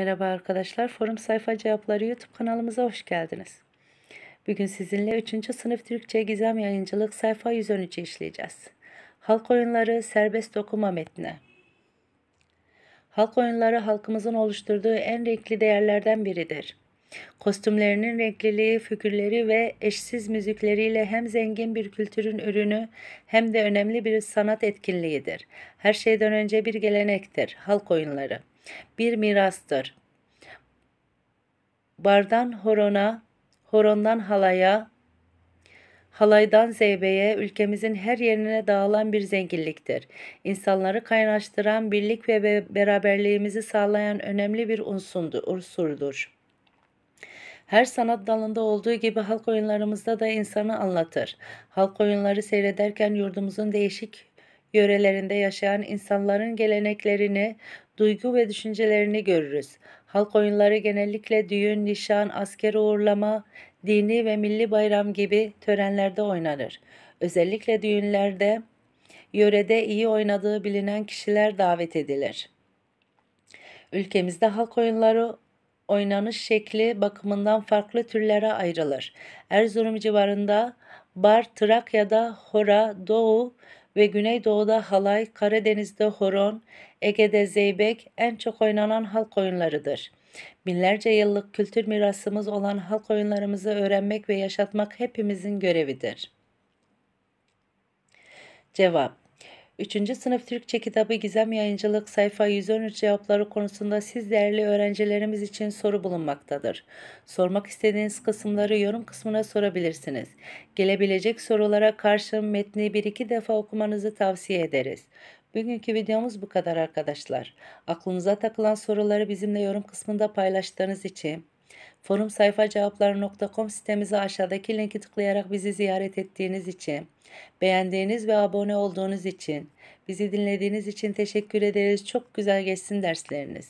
Merhaba arkadaşlar, Forum Sayfa Cevapları YouTube kanalımıza hoş geldiniz. Bugün sizinle 3. Sınıf Türkçe Gizem Yayıncılık sayfa 113'ü işleyeceğiz. Halk Oyunları Serbest Okuma Metni Halk oyunları halkımızın oluşturduğu en renkli değerlerden biridir. Kostümlerinin renkliliği, figürleri ve eşsiz müzikleriyle hem zengin bir kültürün ürünü hem de önemli bir sanat etkinliğidir. Her şeyden önce bir gelenektir, halk oyunları. Bir mirastır. Bardan horona, horondan halaya, halaydan zeybeye ülkemizin her yerine dağılan bir zenginliktir. İnsanları kaynaştıran, birlik ve beraberliğimizi sağlayan önemli bir unsundur, unsurdur. Her sanat dalında olduğu gibi halk oyunlarımızda da insanı anlatır. Halk oyunları seyrederken yurdumuzun değişik yörelerinde yaşayan insanların geleneklerini, duygu ve düşüncelerini görürüz. Halk oyunları genellikle düğün, nişan, asker uğurlama, dini ve milli bayram gibi törenlerde oynanır. Özellikle düğünlerde yörede iyi oynadığı bilinen kişiler davet edilir. Ülkemizde halk oyunları oynanış şekli bakımından farklı türlere ayrılır. Erzurum civarında bar, Trakya'da hora, doğu ve güneydoğuda halay, Karadeniz'de horon, Ege'de zeybek en çok oynanan halk oyunlarıdır. Binlerce yıllık kültür mirasımız olan halk oyunlarımızı öğrenmek ve yaşatmak hepimizin görevidir. Cevap Üçüncü Sınıf Türkçe Kitabı Gizem Yayıncılık sayfa 113 cevapları konusunda siz değerli öğrencilerimiz için soru bulunmaktadır. Sormak istediğiniz kısımları yorum kısmına sorabilirsiniz. Gelebilecek sorulara karşı metni bir iki defa okumanızı tavsiye ederiz. Bugünkü videomuz bu kadar arkadaşlar. Aklınıza takılan soruları bizimle yorum kısmında paylaştığınız için Forum Sayfa sayfacevapları.com sitemize aşağıdaki linki tıklayarak bizi ziyaret ettiğiniz için, beğendiğiniz ve abone olduğunuz için, bizi dinlediğiniz için teşekkür ederiz. Çok güzel geçsin dersleriniz.